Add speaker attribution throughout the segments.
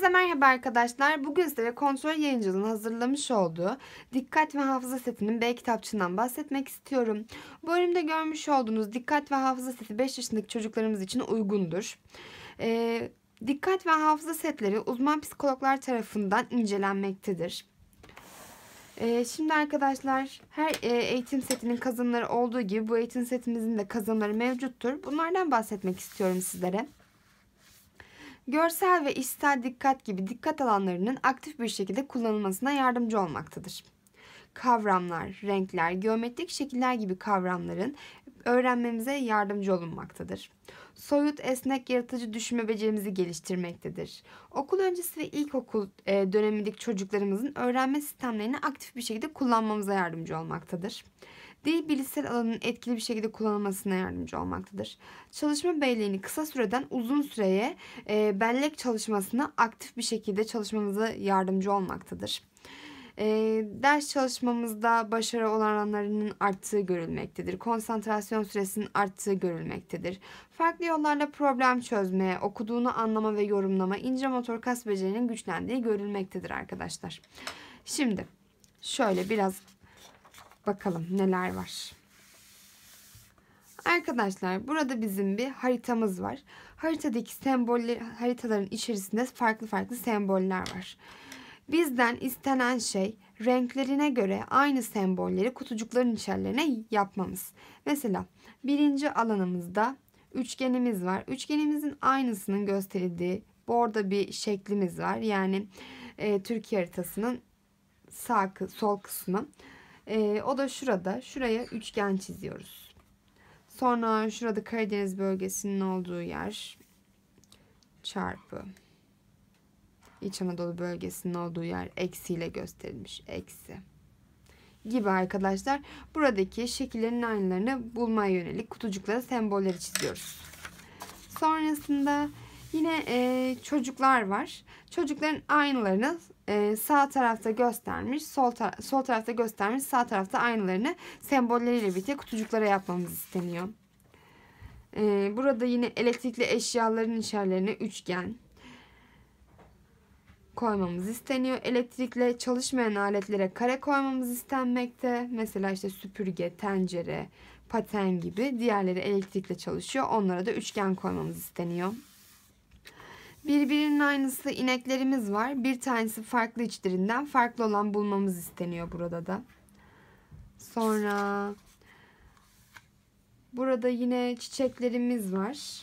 Speaker 1: Hepinize merhaba arkadaşlar. Bugün size Kontrol Yayıncılığı'nın hazırlamış olduğu Dikkat ve Hafıza Seti'nin B kitapçığından bahsetmek istiyorum. Bu bölümde görmüş olduğunuz Dikkat ve Hafıza Seti 5 yaşındaki çocuklarımız için uygundur. Ee, dikkat ve hafıza setleri uzman psikologlar tarafından incelenmektedir. Ee, şimdi arkadaşlar her e, eğitim setinin kazanları olduğu gibi bu eğitim setimizin de kazanları mevcuttur. Bunlardan bahsetmek istiyorum sizlere görsel ve işsel dikkat gibi dikkat alanlarının aktif bir şekilde kullanılmasına yardımcı olmaktadır. Kavramlar, renkler, geometrik şekiller gibi kavramların öğrenmemize yardımcı olunmaktadır. Soyut, esnek, yaratıcı düşünme becerimizi geliştirmektedir. Okul öncesi ve ilkokul e, dönemindeki çocuklarımızın öğrenme sistemlerini aktif bir şekilde kullanmamıza yardımcı olmaktadır dil bilişsel alanın etkili bir şekilde kullanılmasına yardımcı olmaktadır. Çalışma belleğini kısa süreden uzun süreye e, bellek çalışmasına aktif bir şekilde çalışmamıza yardımcı olmaktadır. E, ders çalışmamızda başarı oranlarının arttığı görülmektedir. Konsantrasyon süresinin arttığı görülmektedir. Farklı yollarla problem çözme, okuduğunu anlama ve yorumlama, ince motor kas becerinin güçlendiği görülmektedir arkadaşlar. Şimdi şöyle biraz Bakalım neler var. Arkadaşlar burada bizim bir haritamız var. Haritadaki semboller, haritaların içerisinde farklı farklı semboller var. Bizden istenen şey renklerine göre aynı sembolleri kutucukların içerilerine yapmamız. Mesela birinci alanımızda üçgenimiz var. Üçgenimizin aynısının gösterildiği borda bir şeklimiz var. Yani e, Türkiye haritasının sağ sol kısmı. E, o da şurada. Şuraya üçgen çiziyoruz. Sonra şurada Karadeniz bölgesinin olduğu yer çarpı İç Anadolu bölgesinin olduğu yer eksiyle gösterilmiş. Eksi gibi arkadaşlar buradaki şekillerin aynılarını bulmaya yönelik kutucuklara sembolleri çiziyoruz. Sonrasında Yine e, çocuklar var. Çocukların aynılarını e, sağ tarafta göstermiş, sol, ta sol tarafta göstermiş, sağ tarafta aynılarını sembolleriyle birlikte kutucuklara yapmamız isteniyor. E, burada yine elektrikli eşyaların işaretlerini üçgen koymamız isteniyor. Elektrikle çalışmayan aletlere kare koymamız istenmekte. Mesela işte süpürge, tencere, paten gibi diğerleri elektrikle çalışıyor. Onlara da üçgen koymamız isteniyor. Birbirinin aynısı ineklerimiz var. Bir tanesi farklı içlerinden farklı olan bulmamız isteniyor burada da. Sonra burada yine çiçeklerimiz var.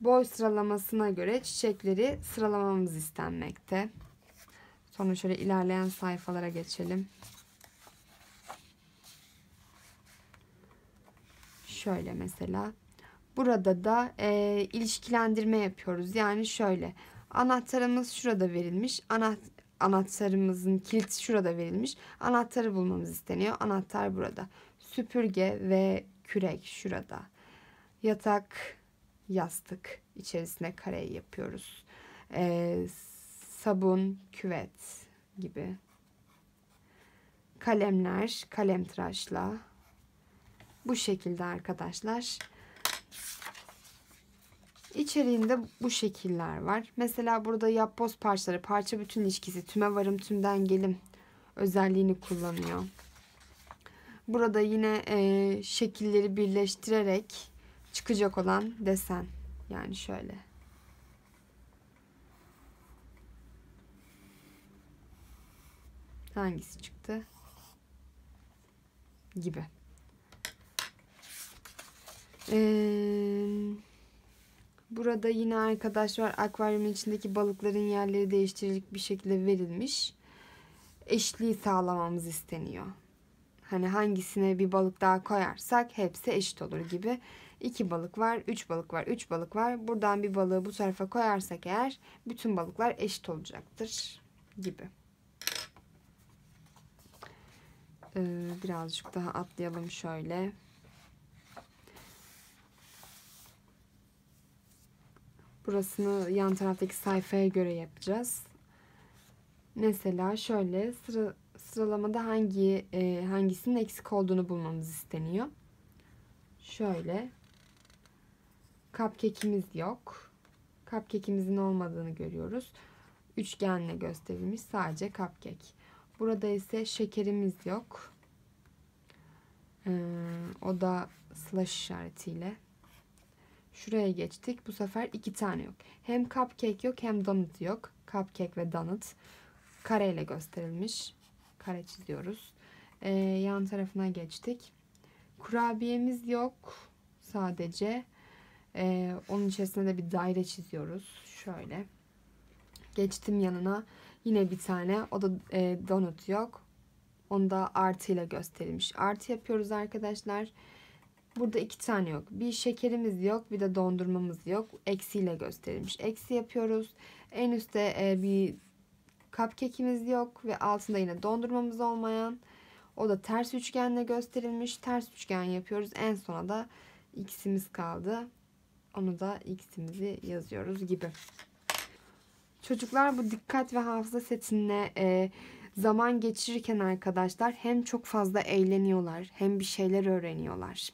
Speaker 1: Boy sıralamasına göre çiçekleri sıralamamız istenmekte. Sonra şöyle ilerleyen sayfalara geçelim. Şöyle mesela Burada da e, ilişkilendirme yapıyoruz. Yani şöyle anahtarımız şurada verilmiş. Anahtar, anahtarımızın kilit şurada verilmiş. Anahtarı bulmamız isteniyor. Anahtar burada. Süpürge ve kürek şurada. Yatak, yastık içerisine kareyi yapıyoruz. E, sabun, küvet gibi. Kalemler, kalem tıraşla. Bu şekilde arkadaşlar. İçeriğinde bu şekiller var. Mesela burada yapboz parçaları, parça bütün ilişkisi, tüme varım, tümden gelim özelliğini kullanıyor. Burada yine e, şekilleri birleştirerek çıkacak olan desen. Yani şöyle. Hangisi çıktı? Gibi. Eee... Burada yine arkadaşlar akvaryumun içindeki balıkların yerleri değiştirecek bir şekilde verilmiş. Eşliği sağlamamız isteniyor. Hani hangisine bir balık daha koyarsak hepsi eşit olur gibi. İki balık var, üç balık var, üç balık var. Buradan bir balığı bu tarafa koyarsak eğer bütün balıklar eşit olacaktır gibi. Ee, birazcık daha atlayalım şöyle. Burasını yan taraftaki sayfaya göre yapacağız. Mesela şöyle sıra, sıralamada hangi e, hangisinin eksik olduğunu bulmamız isteniyor. Şöyle cupcake'imiz yok. Cupcake'imizin olmadığını görüyoruz. Üçgenle gösterilmiş sadece cupcake. Burada ise şekerimiz yok. Ee, o da slash işaretiyle Şuraya geçtik. Bu sefer iki tane yok. Hem cupcake yok hem donut yok. Cupcake ve donut kareyle gösterilmiş. Kare çiziyoruz. Ee, yan tarafına geçtik. Kurabiyemiz yok. Sadece ee, onun içerisine de bir daire çiziyoruz. Şöyle. Geçtim yanına. Yine bir tane. O da e, donut yok. Onu da artıyla gösterilmiş. Artı yapıyoruz arkadaşlar. Arkadaşlar Burada iki tane yok. Bir şekerimiz yok bir de dondurmamız yok. Eksiyle gösterilmiş. Eksi yapıyoruz. En üstte e, bir cupcake'imiz yok ve altında yine dondurmamız olmayan. O da ters üçgenle gösterilmiş. Ters üçgen yapıyoruz. En sona da x'imiz kaldı. Onu da x'imizi yazıyoruz gibi. Çocuklar bu dikkat ve hafıza setine e, zaman geçirirken arkadaşlar hem çok fazla eğleniyorlar hem bir şeyler öğreniyorlar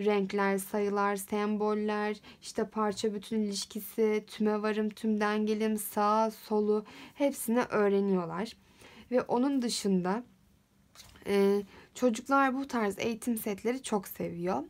Speaker 1: renkler, sayılar, semboller, işte parça bütün ilişkisi, tüme varım, tüm dengelim, sağ, solu hepsini öğreniyorlar. Ve onun dışında e, çocuklar bu tarz eğitim setleri çok seviyor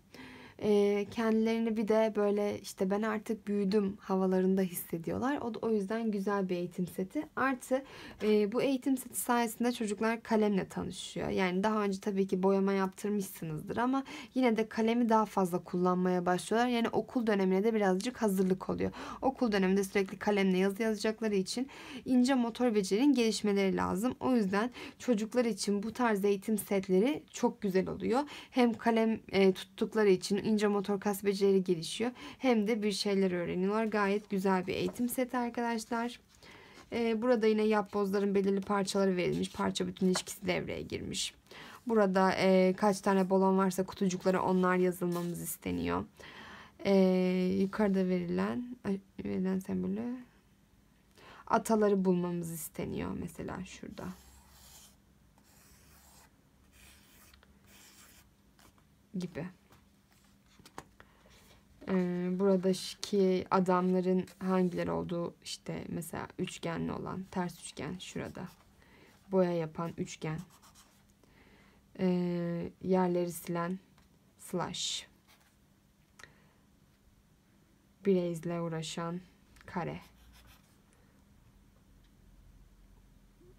Speaker 1: e, kendilerini bir de böyle işte ben artık büyüdüm havalarında hissediyorlar. O da o yüzden güzel bir eğitim seti. Artı e, bu eğitim seti sayesinde çocuklar kalemle tanışıyor. Yani daha önce tabii ki boyama yaptırmışsınızdır ama yine de kalemi daha fazla kullanmaya başlıyorlar. Yani okul dönemine de birazcık hazırlık oluyor. Okul döneminde sürekli kalemle yazı yazacakları için ince motor becerinin gelişmeleri lazım. O yüzden çocuklar için bu tarz eğitim setleri çok güzel oluyor. Hem kalem e, tuttukları için ince motor kas becerileri gelişiyor. Hem de bir şeyler öğreniyorlar. Gayet güzel bir eğitim seti arkadaşlar. Ee, burada yine yapbozların belirli parçaları verilmiş. Parça bütün ilişkisi devreye girmiş. Burada e, kaç tane balon varsa kutucuklara onlar yazılmamız isteniyor. Ee, yukarıda verilen verilen sembolü ataları bulmamız isteniyor mesela şurada. gibi. Ee, buradaki adamların hangileri olduğu işte mesela üçgenli olan ters üçgen şurada. Boya yapan üçgen. Ee, yerleri silen slash. Bireysle uğraşan kare.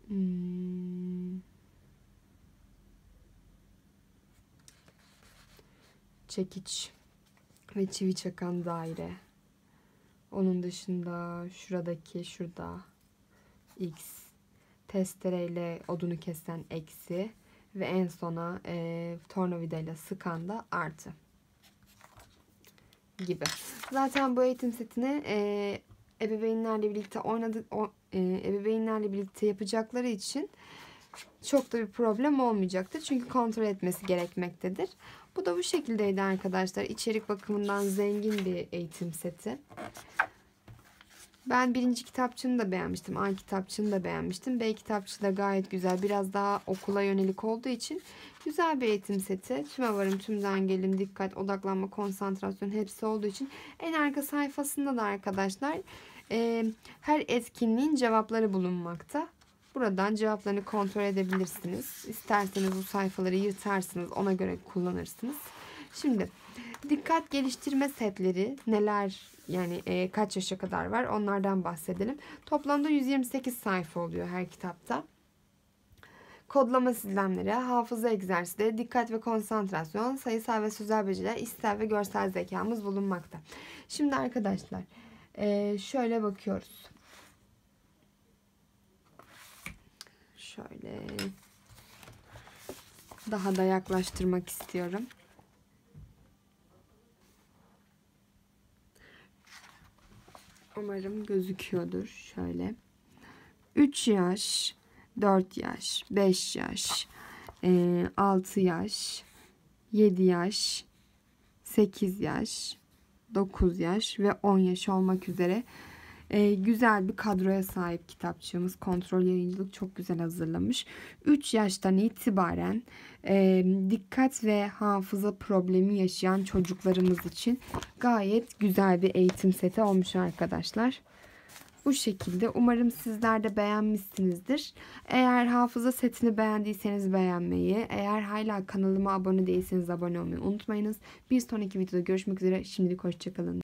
Speaker 1: Hmm. Çekiç ve çivi çakan daire. Onun dışında şuradaki şurada x testereyle odunu kesen eksi ve en sona e, tornavidayla sıkan da artı gibi. Zaten bu eğitim setini e, ebeveynlerle birlikte oynadık o, e, ebeveynlerle birlikte yapacakları için çok da bir problem olmayacaktır. Çünkü kontrol etmesi gerekmektedir. Bu da bu şekildeydi arkadaşlar. İçerik bakımından zengin bir eğitim seti. Ben birinci kitapçığını da beğenmiştim. A kitapçığını da beğenmiştim. B kitapçı da gayet güzel. Biraz daha okula yönelik olduğu için güzel bir eğitim seti. Tüme varım, tümden gelim, dikkat, odaklanma, konsantrasyon hepsi olduğu için en arka sayfasında da arkadaşlar e, her etkinliğin cevapları bulunmakta. Buradan cevaplarını kontrol edebilirsiniz. İsterseniz bu sayfaları yırtarsınız. Ona göre kullanırsınız. Şimdi dikkat geliştirme setleri neler yani e, kaç yaşa kadar var onlardan bahsedelim. Toplamda 128 sayfa oluyor her kitapta. Kodlama sistemleri, hafıza egzersizleri, dikkat ve konsantrasyon, sayısal ve sözel beceriler, istel ve görsel zekamız bulunmakta. Şimdi arkadaşlar e, şöyle bakıyoruz. Şöyle daha da yaklaştırmak istiyorum. Umarım gözüküyordur. Şöyle. 3 yaş, 4 yaş, 5 yaş, 6 e, yaş, 7 yaş, 8 yaş, 9 yaş ve 10 yaş olmak üzere e, güzel bir kadroya sahip kitapçığımız. Kontrol Yayıncılık çok güzel hazırlamış. 3 yaştan itibaren e, dikkat ve hafıza problemi yaşayan çocuklarımız için gayet güzel bir eğitim seti olmuş arkadaşlar. Bu şekilde umarım sizler de beğenmişsinizdir. Eğer hafıza setini beğendiyseniz beğenmeyi, eğer hala kanalıma abone değilseniz abone olmayı unutmayınız. Bir sonraki videoda görüşmek üzere. Şimdilik hoşçakalın.